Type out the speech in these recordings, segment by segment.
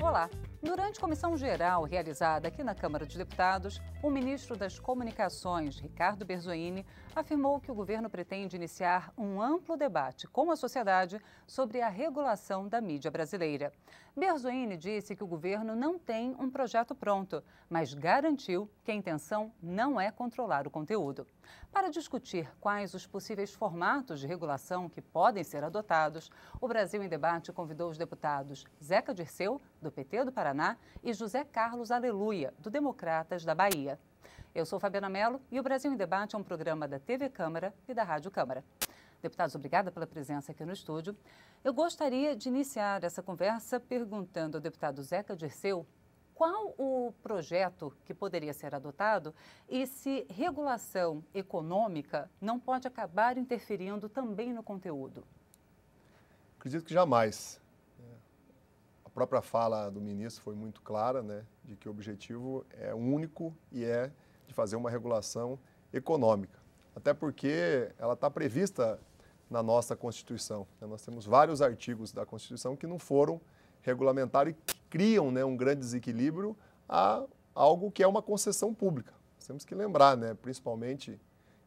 Olá! Durante comissão geral realizada aqui na Câmara de Deputados, o ministro das Comunicações, Ricardo Berzoini, afirmou que o governo pretende iniciar um amplo debate com a sociedade sobre a regulação da mídia brasileira. Berzoini disse que o governo não tem um projeto pronto, mas garantiu que a intenção não é controlar o conteúdo. Para discutir quais os possíveis formatos de regulação que podem ser adotados, o Brasil em Debate convidou os deputados Zeca Dirceu, do PT do Paraná, e José Carlos Aleluia, do Democratas da Bahia. Eu sou Fabiana Mello e o Brasil em Debate é um programa da TV Câmara e da Rádio Câmara. Deputados, obrigada pela presença aqui no estúdio. Eu gostaria de iniciar essa conversa perguntando ao deputado Zeca Dirceu qual o projeto que poderia ser adotado e se regulação econômica não pode acabar interferindo também no conteúdo. Acredito que jamais. A própria fala do ministro foi muito clara, né, de que o objetivo é único e é de fazer uma regulação econômica. Até porque ela está prevista na nossa Constituição. Né? Nós temos vários artigos da Constituição que não foram regulamentados e criam né, um grande desequilíbrio a algo que é uma concessão pública. Nós temos que lembrar, né, principalmente,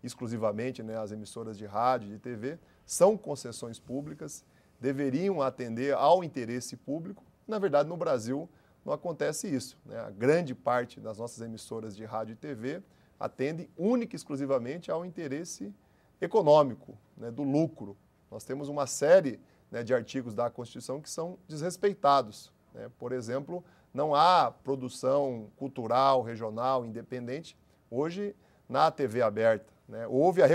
exclusivamente, né, as emissoras de rádio e de TV são concessões públicas, deveriam atender ao interesse público. Na verdade, no Brasil não acontece isso. Né? A grande parte das nossas emissoras de rádio e TV atende única e exclusivamente ao interesse público econômico, né, do lucro. Nós temos uma série né, de artigos da Constituição que são desrespeitados. Né? Por exemplo, não há produção cultural, regional, independente, hoje na TV aberta. Né, houve a,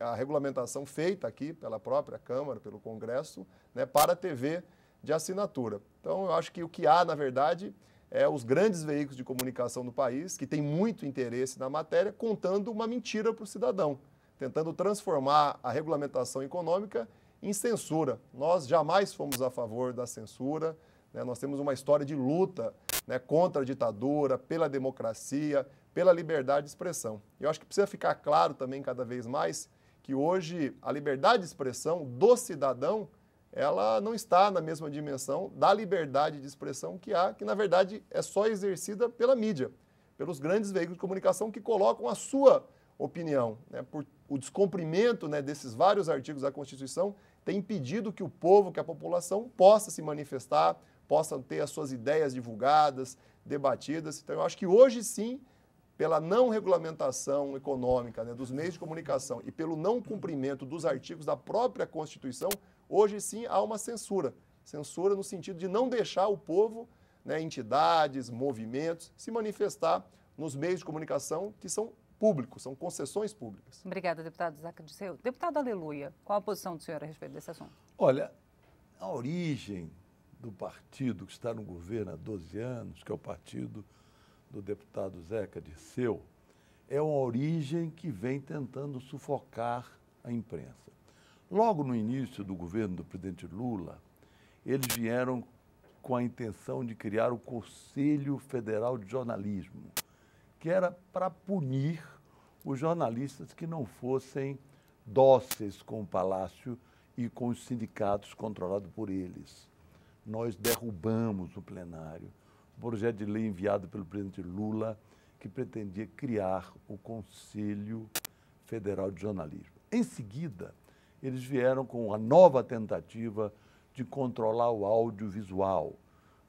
a, regulamentação feita aqui pela própria Câmara, pelo Congresso, né, para a TV de assinatura. Então, eu acho que o que há, na verdade, é, os grandes veículos de comunicação do país, que têm muito interesse na matéria, contando uma mentira para o cidadão tentando transformar a regulamentação econômica em censura. Nós jamais fomos a favor da censura, né? nós temos uma história de luta né? contra a ditadura, pela democracia, pela liberdade de expressão. Eu acho que precisa ficar claro também cada vez mais que hoje a liberdade de expressão do cidadão ela não está na mesma dimensão da liberdade de expressão que há, que na verdade é só exercida pela mídia, pelos grandes veículos de comunicação que colocam a sua opinião, né, por o descumprimento né, desses vários artigos da Constituição tem impedido que o povo, que a população possa se manifestar, possa ter as suas ideias divulgadas, debatidas. Então, eu acho que hoje sim, pela não regulamentação econômica né, dos meios de comunicação e pelo não cumprimento dos artigos da própria Constituição, hoje sim há uma censura. Censura no sentido de não deixar o povo, né, entidades, movimentos, se manifestar nos meios de comunicação que são público, são concessões públicas. Obrigada, deputado Zeca de Seu. Deputado Aleluia, qual a posição do senhor a respeito desse assunto? Olha, a origem do partido que está no governo há 12 anos, que é o partido do deputado Zeca de Seu, é uma origem que vem tentando sufocar a imprensa. Logo no início do governo do presidente Lula, eles vieram com a intenção de criar o Conselho Federal de Jornalismo que era para punir os jornalistas que não fossem dóceis com o Palácio e com os sindicatos controlados por eles. Nós derrubamos o plenário. O projeto de lei enviado pelo presidente Lula, que pretendia criar o Conselho Federal de Jornalismo. Em seguida, eles vieram com a nova tentativa de controlar o audiovisual,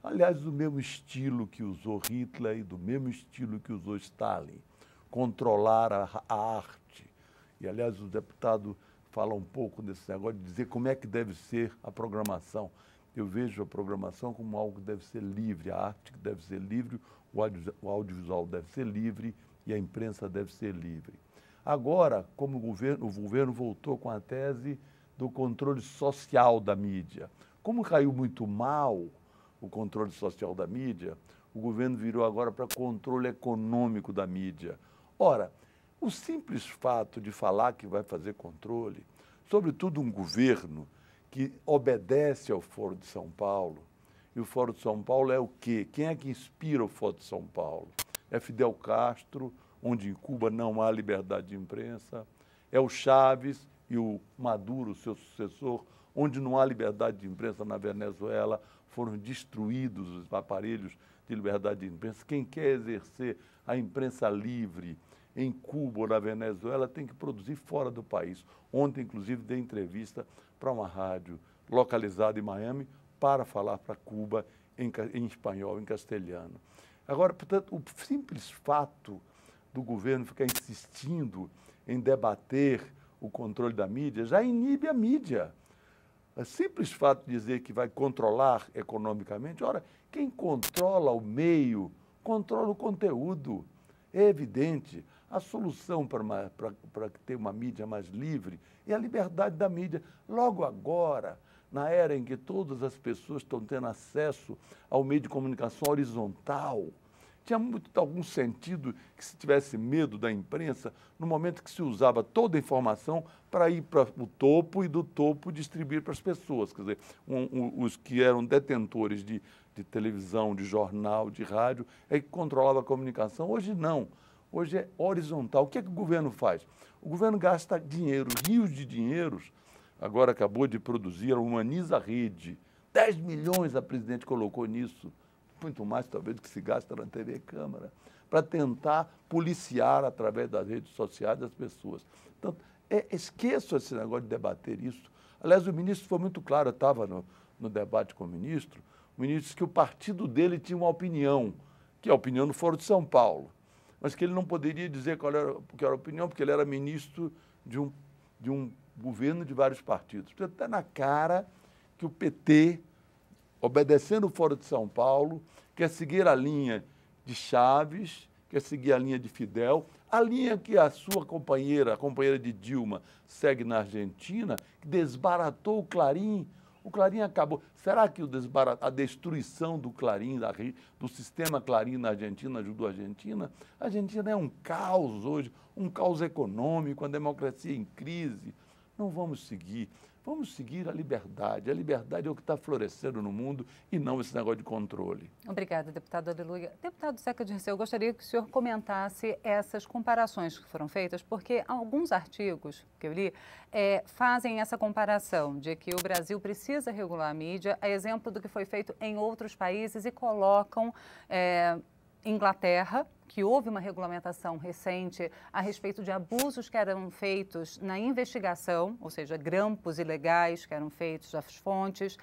aliás, do mesmo estilo que usou Hitler e do mesmo estilo que usou Stalin, controlar a, a arte. E, aliás, o deputado fala um pouco desse negócio de dizer como é que deve ser a programação. Eu vejo a programação como algo que deve ser livre, a arte que deve ser livre, o, audiovisual deve ser livre e a imprensa deve ser livre. Agora, como o governo, o governo voltou com a tese do controle social da mídia, como caiu muito mal o controle social da mídia, o governo virou agora para controle econômico da mídia. Ora, o simples fato de falar que vai fazer controle, sobretudo um governo que obedece ao Foro de São Paulo, e o Foro de São Paulo é o quê? Quem é que inspira o Foro de São Paulo? É Fidel Castro, onde em Cuba não há liberdade de imprensa, é o Chaves e o Maduro, seu sucessor, onde não há liberdade de imprensa na Venezuela, foram destruídos os aparelhos de liberdade de imprensa. Quem quer exercer a imprensa livre em Cuba ou na Venezuela tem que produzir fora do país. Ontem, inclusive, dei entrevista para uma rádio localizada em Miami para falar para Cuba em, em espanhol, em castelhano. Agora, portanto, o simples fato do governo ficar insistindo em debater o controle da mídia já inibe a mídia. O é simples fato de dizer que vai controlar economicamente, ora, quem controla o meio, controla o conteúdo. É evidente. A solução para ter uma mídia mais livre é a liberdade da mídia. Logo agora, na era em que todas as pessoas estão tendo acesso ao meio de comunicação horizontal, tinha muito, algum sentido que se tivesse medo da imprensa, no momento que se usava toda a informação para ir para o topo e do topo distribuir para as pessoas. Quer dizer, um, um, os que eram detentores de, de televisão, de jornal, de rádio, é que controlava a comunicação. Hoje não. Hoje é horizontal. O que é que o governo faz? O governo gasta dinheiro, rios de dinheiros. Agora acabou de produzir a Humaniza Rede. 10 milhões a presidente colocou nisso muito mais talvez do que se gasta na TV Câmara, para tentar policiar através das redes sociais as pessoas. Então, é, esqueço esse negócio de debater isso. Aliás, o ministro foi muito claro, eu estava no, no debate com o ministro, o ministro disse que o partido dele tinha uma opinião, que é a opinião do Foro de São Paulo, mas que ele não poderia dizer qual era, que era a opinião, porque ele era ministro de um, de um governo de vários partidos. está na cara que o PT obedecendo o foro de São Paulo, quer seguir a linha de Chaves, quer seguir a linha de Fidel, a linha que a sua companheira, a companheira de Dilma, segue na Argentina, que desbaratou o Clarim. O Clarim acabou. Será que a destruição do Clarim, do sistema Clarim na Argentina, ajudou a Argentina? A Argentina é um caos hoje, um caos econômico, a democracia em crise, não vamos seguir. Vamos seguir a liberdade. A liberdade é o que está florescendo no mundo e não esse negócio de controle. Obrigada, deputado Aleluia. Deputado Seca Dirceu, eu gostaria que o senhor comentasse essas comparações que foram feitas, porque alguns artigos que eu li é, fazem essa comparação de que o Brasil precisa regular a mídia, a exemplo do que foi feito em outros países, e colocam. É, Inglaterra, que houve uma regulamentação recente a respeito de abusos que eram feitos na investigação, ou seja, grampos ilegais que eram feitos às fontes,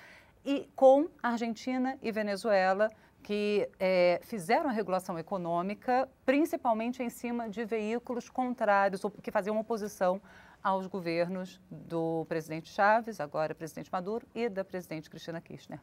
e com Argentina e Venezuela, que é, fizeram a regulação econômica, principalmente em cima de veículos contrários, que faziam oposição aos governos do presidente Chávez, agora presidente Maduro, e da presidente Cristina Kirchner.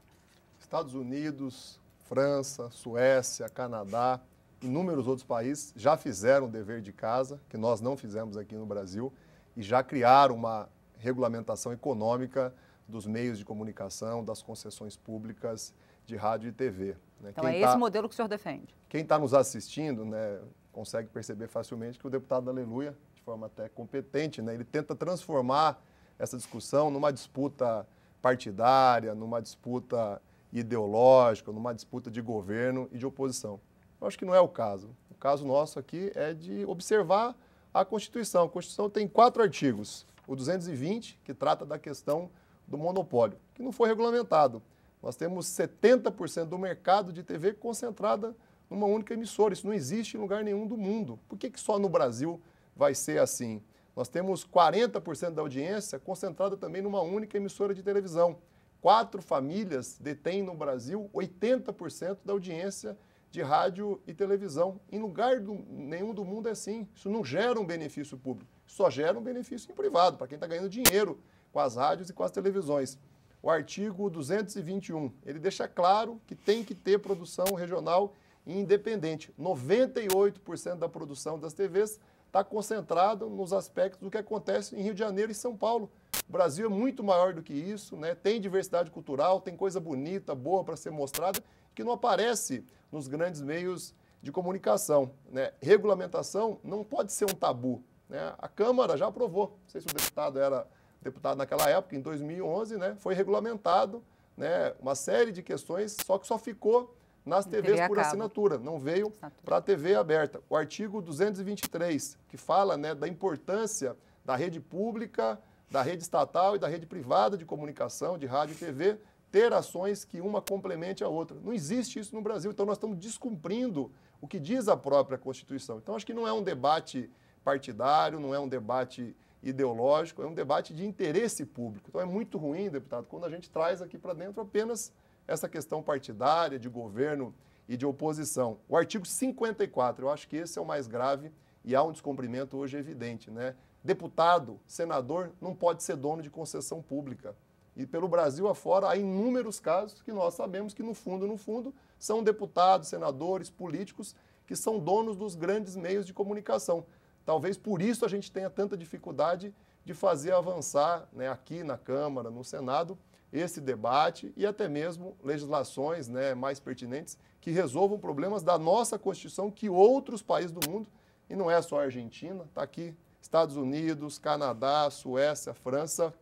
Estados Unidos, França, Suécia, Canadá, inúmeros outros países já fizeram o dever de casa, que nós não fizemos aqui no Brasil, e já criaram uma regulamentação econômica dos meios de comunicação, das concessões públicas de rádio e TV. Né? Então quem é tá esse tá, modelo que o senhor defende. Quem está nos assistindo né, consegue perceber facilmente que o deputado Aleluia, de forma até competente, né, ele tenta transformar essa discussão numa disputa partidária, numa disputa ideológica, numa disputa de governo e de oposição. Eu acho que não é o caso. O caso nosso aqui é de observar a Constituição. A Constituição tem quatro artigos. O 220, que trata da questão do monopólio, que não foi regulamentado. Nós temos 70% do mercado de TV concentrada numa única emissora. Isso não existe em lugar nenhum do mundo. Por que, que só no Brasil vai ser assim? Nós temos 40% da audiência concentrada também numa única emissora de televisão quatro famílias detêm no Brasil 80% da audiência de rádio e televisão. Em lugar do, nenhum do mundo é assim. Isso não gera um benefício público, só gera um benefício em privado, para quem está ganhando dinheiro com as rádios e com as televisões. O artigo 221, ele deixa claro que tem que ter produção regional e independente. 98% da produção das TVs está concentrado nos aspectos do que acontece em Rio de Janeiro e São Paulo. O Brasil é muito maior do que isso, né? tem diversidade cultural, tem coisa bonita, boa para ser mostrada, que não aparece nos grandes meios de comunicação. Né? Regulamentação não pode ser um tabu. Né? A Câmara já aprovou, não sei se o deputado era deputado naquela época, em 2011, né? foi regulamentado né? uma série de questões, só que só ficou nas TVs por assinatura, não veio para a TV aberta. O artigo 223, que fala né, da importância da rede pública, da rede estatal e da rede privada de comunicação, de rádio e TV, ter ações que uma complemente a outra. Não existe isso no Brasil, então nós estamos descumprindo o que diz a própria Constituição. Então acho que não é um debate partidário, não é um debate ideológico, é um debate de interesse público. Então é muito ruim, deputado, quando a gente traz aqui para dentro apenas essa questão partidária de governo e de oposição. O artigo 54, eu acho que esse é o mais grave e há um descumprimento hoje evidente, né? Deputado, senador não pode ser dono de concessão pública. E pelo Brasil afora há inúmeros casos que nós sabemos que no fundo, no fundo, são deputados, senadores, políticos que são donos dos grandes meios de comunicação. Talvez por isso a gente tenha tanta dificuldade de fazer avançar né, aqui na Câmara, no Senado, esse debate e até mesmo legislações né, mais pertinentes que resolvam problemas da nossa Constituição que outros países do mundo, e não é só a Argentina, está aqui Estados Unidos, Canadá, Suécia, França,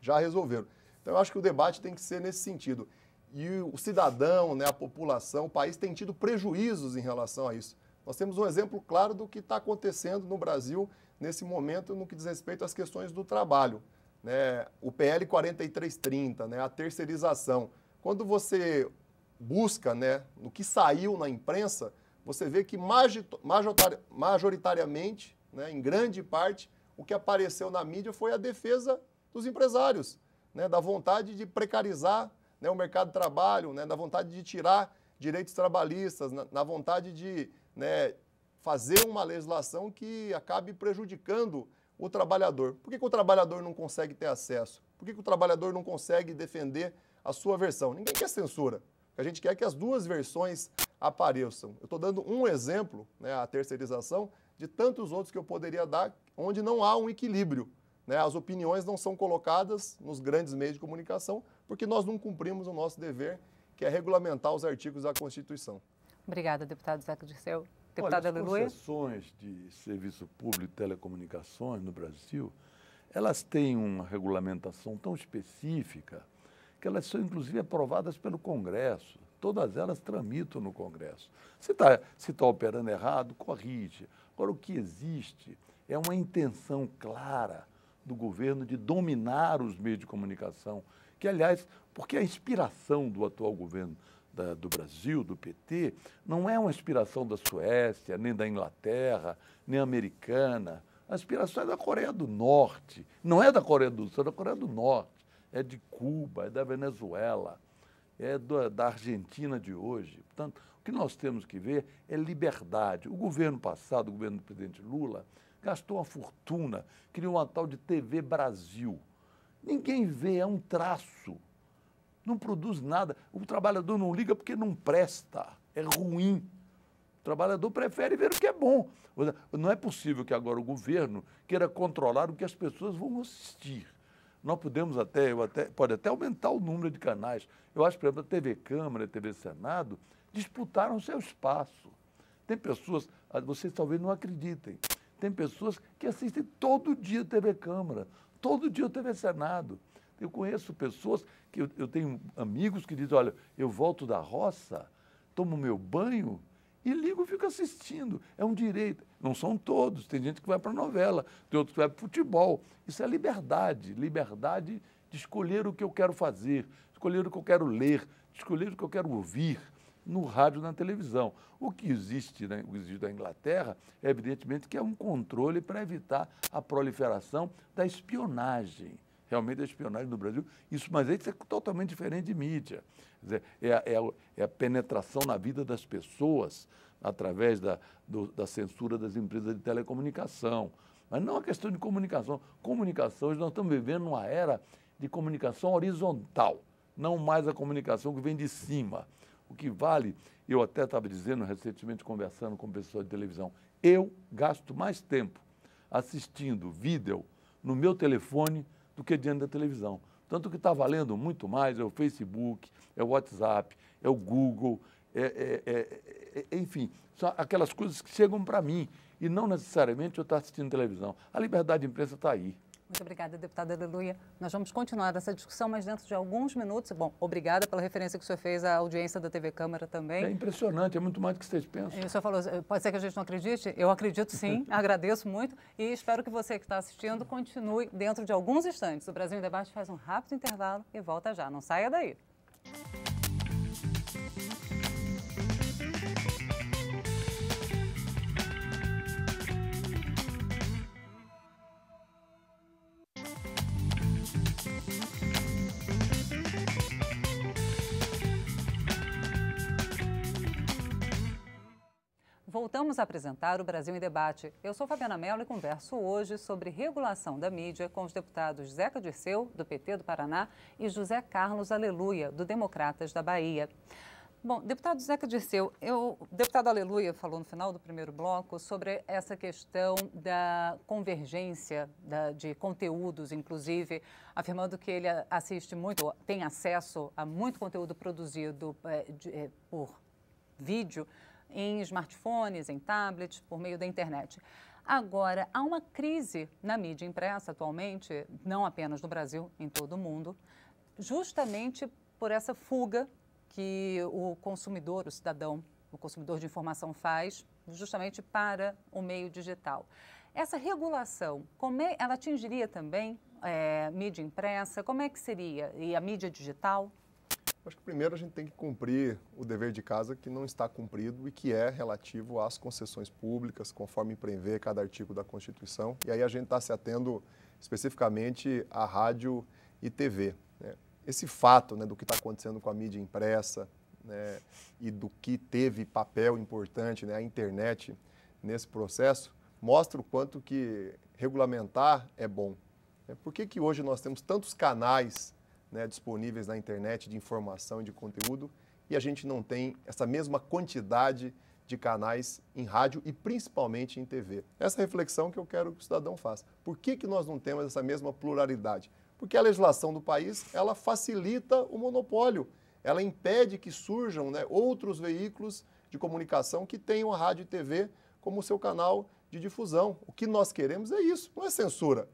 já resolveram. Então eu acho que o debate tem que ser nesse sentido. E o cidadão, né, a população, o país tem tido prejuízos em relação a isso. Nós temos um exemplo claro do que está acontecendo no Brasil nesse momento no que diz respeito às questões do trabalho né, o PL 4330, né, a terceirização. Quando você busca né, no que saiu na imprensa, você vê que majoritariamente, né, em grande parte, o que apareceu na mídia foi a defesa dos empresários, né, da vontade de precarizar né, o mercado de trabalho, né, da vontade de tirar direitos trabalhistas, na, na vontade de né, fazer uma legislação que acabe prejudicando o trabalhador. Por que, que o trabalhador não consegue ter acesso? Por que, que o trabalhador não consegue defender a sua versão? Ninguém quer censura. A gente quer é que as duas versões apareçam. Eu estou dando um exemplo, né, a terceirização, de tantos outros que eu poderia dar, onde não há um equilíbrio. Né? As opiniões não são colocadas nos grandes meios de comunicação, porque nós não cumprimos o nosso dever, que é regulamentar os artigos da Constituição. Obrigada, deputado Zé Dirceu. Deputada Olha, as Aleluia. concessões de serviço público de telecomunicações no Brasil, elas têm uma regulamentação tão específica que elas são, inclusive, aprovadas pelo Congresso. Todas elas tramitam no Congresso. Se está se tá operando errado, corrige. Agora, o que existe é uma intenção clara do governo de dominar os meios de comunicação, que, aliás, porque a inspiração do atual governo da, do Brasil, do PT, não é uma aspiração da Suécia, nem da Inglaterra, nem americana. A aspiração é da Coreia do Norte. Não é da Coreia do Sul, é da Coreia do Norte. É de Cuba, é da Venezuela, é do, da Argentina de hoje. Portanto, o que nós temos que ver é liberdade. O governo passado, o governo do presidente Lula, gastou uma fortuna, criou uma tal de TV Brasil. Ninguém vê, é um traço não produz nada. O trabalhador não liga porque não presta, é ruim. O trabalhador prefere ver o que é bom. Não é possível que agora o governo queira controlar o que as pessoas vão assistir. Nós podemos até, eu até, pode até aumentar o número de canais. Eu acho, por exemplo, a TV Câmara, a TV Senado disputaram seu espaço. Tem pessoas, ah, vocês talvez não acreditem, tem pessoas que assistem todo dia TV Câmara, todo dia TV Senado. Eu conheço pessoas que eu, eu tenho amigos que dizem: olha, eu volto da roça, tomo meu banho e ligo e fico assistindo. É um direito. Não são todos. Tem gente que vai para novela, tem outros que vai para futebol. Isso é liberdade liberdade de escolher o que eu quero fazer, escolher o que eu quero ler, escolher o que eu quero ouvir no rádio na televisão. O que existe, né, o que existe na Inglaterra, é evidentemente que é um controle para evitar a proliferação da espionagem realmente a espionagem no Brasil. Isso, mas isso é totalmente diferente de mídia. Dizer, é, a, é, é, a, penetração na vida das pessoas através da, do, da censura das empresas de telecomunicação. Mas não é questão de comunicação. Comunicação, nós estamos vivendo uma era de comunicação horizontal, não mais a comunicação que vem de cima. O que vale, eu até estava dizendo recentemente, conversando com pessoas de televisão, eu gasto mais tempo assistindo vídeo no meu telefone do que diante da televisão. Tanto que está valendo muito mais é o Facebook, é o WhatsApp, é o Google, é, é, é, enfim, são aquelas coisas que chegam para mim e não necessariamente eu estou assistindo televisão. A liberdade de imprensa está aí. Muito obrigada, deputada Aleluia. Nós vamos continuar essa discussão, mas dentro de alguns minutos. Bom, obrigada pela referência que o senhor fez à audiência da TV Câmara também. É impressionante, é muito mais do que vocês pensam. E o senhor falou, eh, pode ser que a gente não acredite? Eu acredito sim, agradeço muito e espero que você que está assistindo continue dentro de alguns instantes. O Brasil em Debate faz um rápido intervalo e volta já. Não saia daí. voltamos a apresentar o Brasil em Debate. Eu sou Fabiana Mello e converso hoje sobre regulação da mídia com os deputados Zeca Dirceu, do PT do Paraná, e José Carlos Aleluia, do Democratas da Bahia. Bom, deputado Zeca Dirceu, eu, o deputado Aleluia falou no final do primeiro bloco sobre essa questão da convergência da, de conteúdos, inclusive, afirmando que ele assiste muito, tem acesso a muito conteúdo produzido é, de, é, por vídeo em smartphones, em tablets, por meio da internet. Agora, há uma crise na mídia impressa atualmente, não apenas no Brasil, em todo o mundo, justamente por essa fuga que o consumidor, o cidadão, o consumidor de informação faz justamente para o meio digital. Essa regulação, como é, ela atingiria também é, mídia impressa? Como é que seria? E a mídia digital? Acho que primeiro a gente tem que cumprir o dever de casa que não está cumprido e que é relativo às concessões públicas, conforme prevê cada artigo da Constituição. E aí a gente está se atendo especificamente à rádio e TV. Né? Esse fato né, do que está acontecendo com a mídia impressa né, e do que teve papel importante né, a internet nesse processo mostra o quanto que regulamentar é bom. Né? Por que, que hoje nós temos tantos canais né, disponíveis na internet de informação e de conteúdo, e a gente não tem essa mesma quantidade de canais em rádio e principalmente em TV. Essa é reflexão que eu quero que o cidadão faça. Por que, que nós não temos essa mesma pluralidade? Porque a legislação do país, ela facilita o monopólio, ela impede que surjam né, outros veículos de comunicação que tenham a rádio e TV como seu canal de difusão. O que nós queremos é isso, não é censura,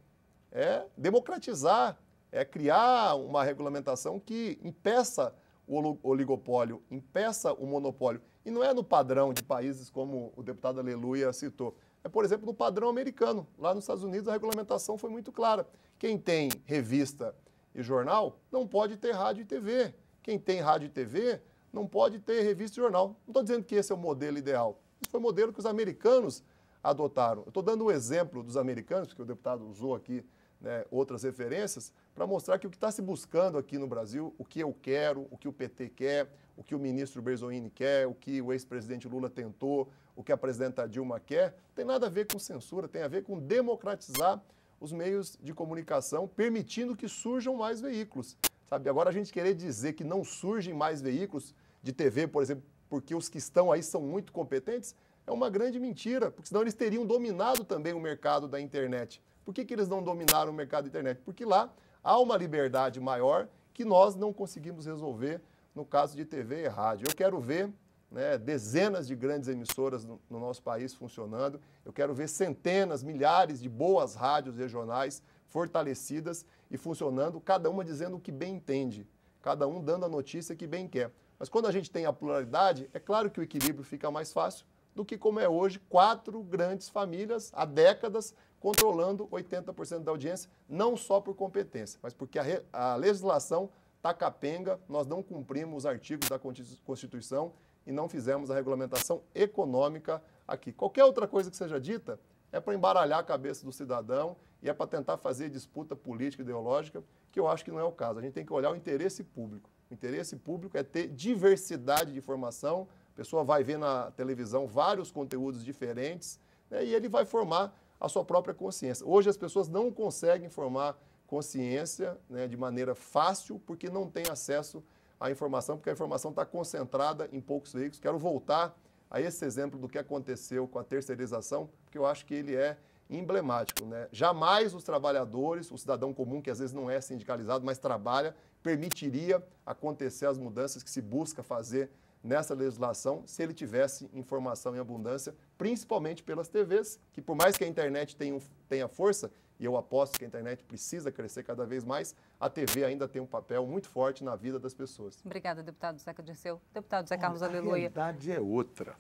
é democratizar é criar uma regulamentação que impeça o oligopólio, impeça o monopólio. E não é no padrão de países como o deputado Aleluia citou. É, por exemplo, no padrão americano. Lá nos Estados Unidos a regulamentação foi muito clara. Quem tem revista e jornal não pode ter rádio e TV. Quem tem rádio e TV não pode ter revista e jornal. Não estou dizendo que esse é o modelo ideal. Isso foi o modelo que os americanos adotaram. estou dando o um exemplo dos americanos, que o deputado usou aqui né, outras referências, para mostrar que o que está se buscando aqui no Brasil, o que eu quero, o que o PT quer, o que o ministro Berzoini quer, o que o ex-presidente Lula tentou, o que a presidenta Dilma quer, tem nada a ver com censura, tem a ver com democratizar os meios de comunicação, permitindo que surjam mais veículos. Sabe? Agora a gente querer dizer que não surgem mais veículos de TV, por exemplo, porque os que estão aí são muito competentes, é uma grande mentira, porque senão eles teriam dominado também o mercado da internet. Por que, que eles não dominaram o mercado da internet? Porque lá há uma liberdade maior que nós não conseguimos resolver no caso de TV e rádio. Eu quero ver né, dezenas de grandes emissoras no, no nosso país funcionando, eu quero ver centenas, milhares de boas rádios regionais fortalecidas e funcionando, cada uma dizendo o que bem entende, cada um dando a notícia que bem quer. Mas quando a gente tem a pluralidade, é claro que o equilíbrio fica mais fácil do que como é hoje, quatro grandes famílias há décadas controlando 80% da audiência, não só por competência, mas porque a, re, a legislação está capenga, nós não cumprimos os artigos da Constituição e não fizemos a regulamentação econômica aqui. Qualquer outra coisa que seja dita é para embaralhar a cabeça do cidadão e é para tentar fazer disputa política ideológica, que eu acho que não é o caso. A gente tem que olhar o interesse público. O interesse público é ter diversidade de informação, pessoa vai ver na televisão vários conteúdos diferentes né, e ele vai formar a sua própria consciência. Hoje as pessoas não conseguem formar consciência né, de maneira fácil porque não têm acesso à informação, porque a informação está concentrada em poucos veículos. Quero voltar a esse exemplo do que aconteceu com a terceirização, porque eu acho que ele é emblemático. Né? Jamais os trabalhadores, o cidadão comum, que às vezes não é sindicalizado, mas trabalha, permitiria acontecer as mudanças que se busca fazer nessa legislação se ele tivesse informação em abundância, principalmente pelas TVs, que por mais que a internet tenha, tenha força, e eu aposto que a internet precisa crescer cada vez mais, a TV ainda tem um papel muito forte na vida das pessoas. Obrigada, deputado Zeca Dirceu. Deputado Zé Carlos, aleluia. A realidade é outra.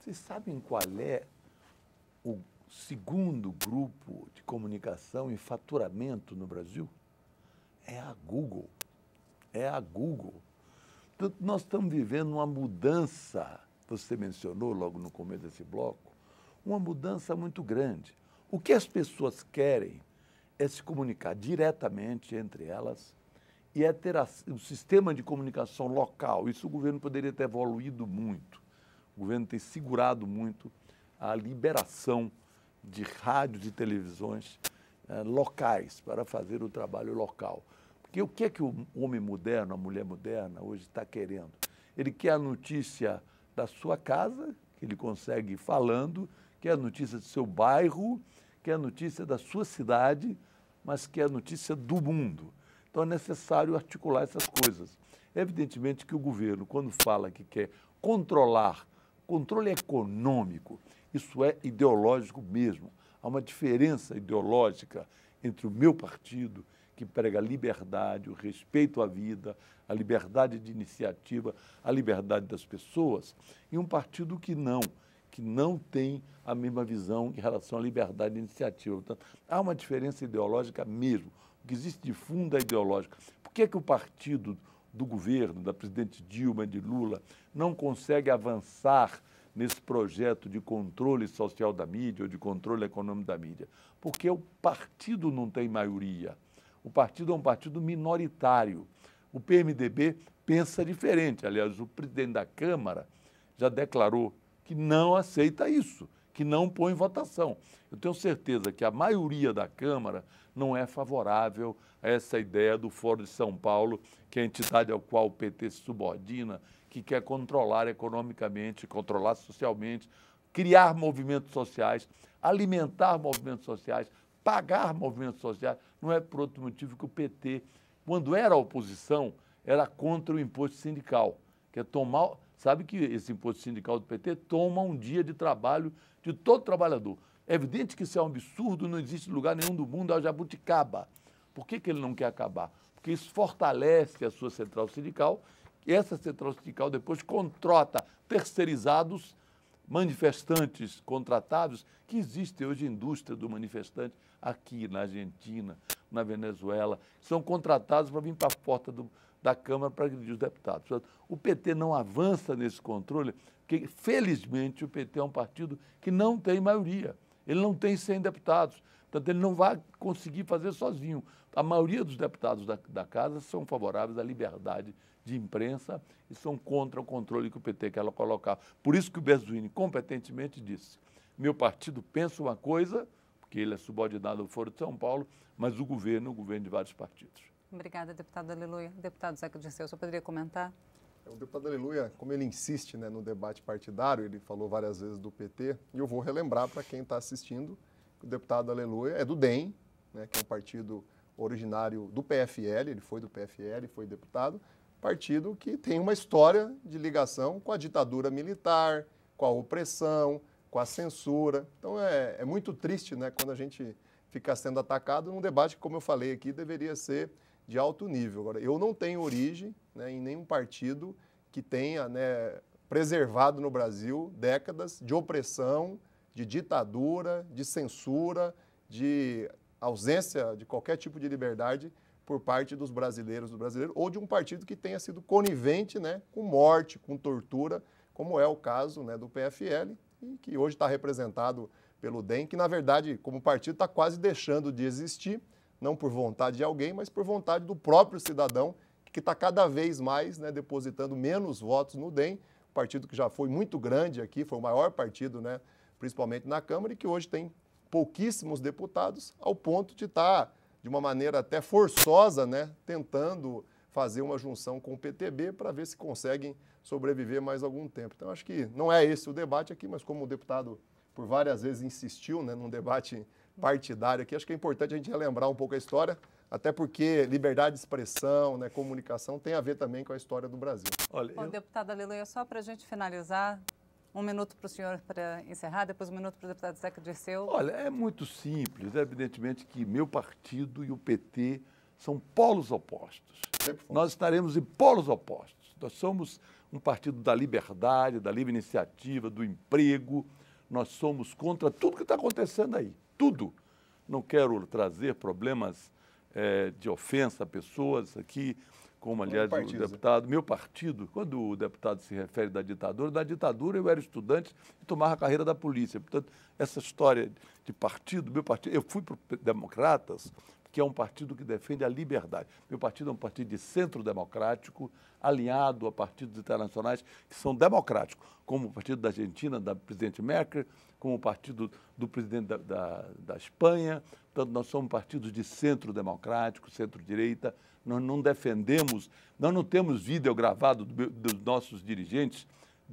Vocês sabem qual é o segundo grupo de comunicação e faturamento no Brasil? É a Google. É a Google. Portanto, nós estamos vivendo uma mudança, você mencionou logo no começo desse bloco, uma mudança muito grande. O que as pessoas querem é se comunicar diretamente entre elas e é ter a, o sistema de comunicação local. Isso o governo poderia ter evoluído muito. O governo tem segurado muito a liberação de rádios e televisões eh, locais para fazer o trabalho local. Porque o que é que o homem moderno, a mulher moderna hoje está querendo? Ele quer a notícia da sua casa, que ele consegue falando, quer a notícia do seu bairro, quer a notícia da sua cidade, mas quer a notícia do mundo. Então é necessário articular essas coisas. É evidentemente que o governo, quando fala que quer controlar, controle econômico, isso é ideológico mesmo. Há uma diferença ideológica entre o meu partido que prega a liberdade, o respeito à vida, a liberdade de iniciativa, a liberdade das pessoas, e um partido que não, que não tem a mesma visão em relação à liberdade de iniciativa. há uma diferença ideológica mesmo. O que existe de fundo é ideológico. Por que, é que o partido do governo, da presidente Dilma, de Lula, não consegue avançar nesse projeto de controle social da mídia ou de controle econômico da mídia? Porque o partido não tem maioria. O partido é um partido minoritário. O PMDB pensa diferente. Aliás, o presidente da Câmara já declarou que não aceita isso, que não põe em votação. Eu tenho certeza que a maioria da Câmara não é favorável a essa ideia do Fórum de São Paulo, que é a entidade ao qual o PT se subordina, que quer controlar economicamente, controlar socialmente, criar movimentos sociais, alimentar movimentos sociais, pagar movimentos sociais. Não é por outro motivo que o PT, quando era oposição, era contra o imposto sindical, que é tomar. Sabe que esse imposto sindical do PT toma um dia de trabalho de todo trabalhador. É evidente que isso é um absurdo, não existe lugar nenhum do mundo, é o jabuticaba. Por que, que ele não quer acabar? Porque isso fortalece a sua central sindical e essa central sindical depois contrata terceirizados, manifestantes contratados, que existe hoje indústria do manifestante aqui na Argentina, na Venezuela, são contratados para vir para a porta do, da Câmara para agredir os deputados. O PT não avança nesse controle, porque, felizmente, o PT é um partido que não tem maioria. Ele não tem 100 deputados. Portanto, ele não vai conseguir fazer sozinho. A maioria dos deputados da, da, Casa são favoráveis à liberdade de imprensa e são contra o controle que o PT quer colocar. Por isso que o Berzuini competentemente disse: meu partido pensa uma coisa, porque ele é subordinado ao Foro de São Paulo, mas o governo, o governo de vários partidos. Obrigada, deputado Aleluia. Deputado Zeca Dirceu, só poderia comentar? É, o deputado Aleluia, como ele insiste né, no debate partidário, ele falou várias vezes do PT, e eu vou relembrar para quem está assistindo que o deputado Aleluia é do DEM, né, que é um partido originário do PFL, ele foi do PFL, foi deputado, partido que tem uma história de ligação com a ditadura militar, com a opressão, com a censura. Então é, é muito triste né, quando a gente fica sendo atacado num debate que, como eu falei aqui, deveria ser de alto nível. Agora, eu não tenho origem né, em nenhum partido que tenha né, preservado no Brasil décadas de opressão, de ditadura, de censura, de ausência de qualquer tipo de liberdade por parte dos brasileiros do brasileiro ou de um partido que tenha sido conivente né, com morte, com tortura, como é o caso né, do PFL, e que hoje está representado pelo DEM, que na verdade, como partido, está quase deixando de existir, não por vontade de alguém, mas por vontade do próprio cidadão, que está cada vez mais né, depositando menos votos no DEM, partido que já foi muito grande aqui, foi o maior partido, né, principalmente na Câmara, e que hoje tem pouquíssimos deputados, ao ponto de estar, tá, de uma maneira até forçosa, né, tentando fazer uma junção com o PTB para ver se conseguem sobreviver mais algum tempo. Então, acho que não é esse o debate aqui, mas como o deputado por várias vezes insistiu né, num debate partidário aqui, acho que é importante a gente relembrar um pouco a história, até porque liberdade de expressão, né, comunicação, tem a ver também com a história do Brasil. Olha, Bom, deputado Aleluia, só para a gente finalizar, um minuto para o senhor para encerrar, depois um minuto para o deputado Zeca Dirceu. Olha, é muito simples. É evidentemente que meu partido e o PT são polos opostos. Nós estaremos em polos opostos. Nós somos um partido da liberdade, da livre iniciativa, do emprego. Nós somos contra tudo que está acontecendo aí. Tudo. Não quero trazer problemas é, de ofensa a pessoas aqui, como aliás o deputado, meu partido, quando o deputado se refere da ditadura, da ditadura eu era estudante e tomava a carreira da polícia. Portanto, essa história de partido, meu partido, eu fui para Democratas que é um partido que defende a liberdade. Meu partido é um partido de centro democrático, alinhado a partidos internacionais que são democráticos, como o partido da Argentina, da presidente Merkel, como o partido do presidente da, da, da Espanha. Portanto, nós somos partidos de centro democrático, centro-direita. Nós não defendemos, nós não temos vídeo gravado do, dos nossos dirigentes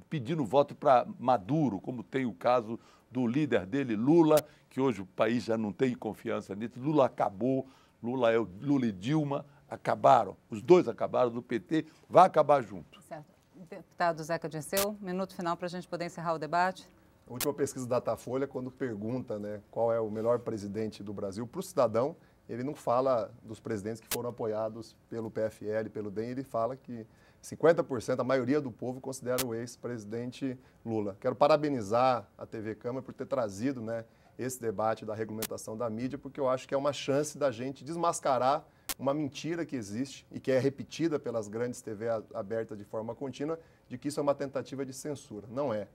pedindo voto para Maduro, como tem o caso do líder dele, Lula, que hoje o país já não tem confiança nisso. Lula acabou, Lula, é, Lula e Dilma acabaram, os dois acabaram, do PT vai acabar junto. Certo. Deputado Zeca Dirceu, minuto final para a gente poder encerrar o debate. A última pesquisa da Datafolha, quando pergunta né, qual é o melhor presidente do Brasil para o cidadão, ele não fala dos presidentes que foram apoiados pelo PFL, pelo DEM, ele fala que 50%, a maioria do povo considera o ex-presidente Lula. Quero parabenizar a TV Câmara por ter trazido né, esse debate da regulamentação da mídia, porque eu acho que é uma chance da gente desmascarar uma mentira que existe e que é repetida pelas grandes TV abertas de forma contínua, de que isso é uma tentativa de censura. Não é.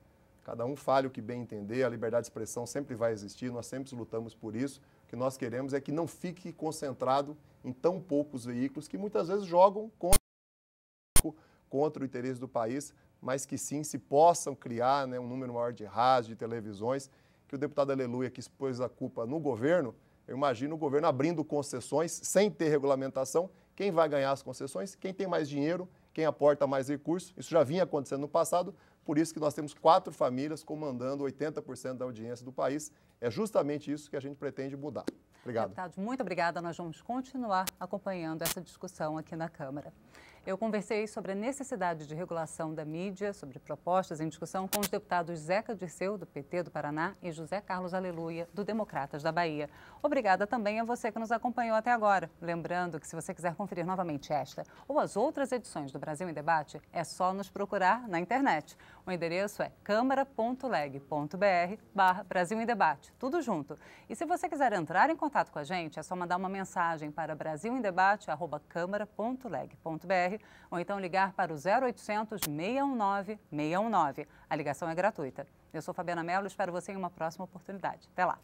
Cada um fale o que bem entender, a liberdade de expressão sempre vai existir, nós sempre lutamos por isso. O que nós queremos é que não fique concentrado em tão poucos veículos que muitas vezes jogam contra contra o interesse do país, mas que sim se possam criar né, um número maior de rádios, de televisões, que o deputado Aleluia, que expôs a culpa no governo, eu imagino o governo abrindo concessões sem ter regulamentação. Quem vai ganhar as concessões? Quem tem mais dinheiro, quem aporta mais recursos. Isso já vinha acontecendo no passado, por isso que nós temos quatro famílias comandando 80% da audiência do país. É justamente isso que a gente pretende mudar. Obrigado. Deputado, muito obrigada. Nós vamos continuar acompanhando essa discussão aqui na Câmara. Eu conversei sobre a necessidade de regulação da mídia, sobre propostas em discussão com os deputados Zeca Dirceu, do PT do Paraná, e José Carlos Aleluia, do Democratas da Bahia. Obrigada também a você que nos acompanhou até agora. Lembrando que se você quiser conferir novamente esta ou as outras edições do Brasil em Debate, é só nos procurar na internet. O endereço é câmara.leg.br barra Brasil em Debate, tudo junto. E se você quiser entrar em contato com a gente, é só mandar uma mensagem para brasilemdebate.câmara.leg.br ou então ligar para o 0800 619 619. A ligação é gratuita. Eu sou Fabiana Mello e espero você em uma próxima oportunidade. Até lá!